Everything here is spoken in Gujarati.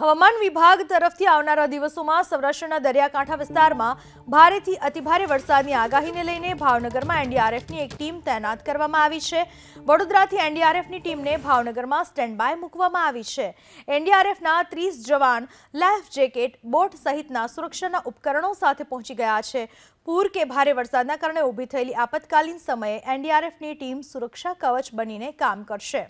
હવામાન વિભાગ તરફથી આવનારા દિવસોમાં સૌરાષ્ટ્રના દરિયાકાંઠા વિસ્તારમાં ભારેથી અતિભારે વરસાદની આગાહીને લઈને ભાવનગરમાં NDRF ની એક ટીમ તૈનાત કરવામાં આવી છે. વડોદરાથી NDRF ની ટીમે ભાવનગરમાં સ્ટેન્ડબાય મુકવામાં આવી છે. NDRF ના 30 જવાન લેફ્ત જેકેટ બોટ સહિતના સુરક્ષાના ઉપકરણો સાથે પહોંચી ગયા છે. પૂર કે ભારે વરસાદના કારણે ઊભી થયેલી આપતકાલીન સમયે NDRF ની ટીમ સુરક્ષા કવચ બનીને કામ કરશે.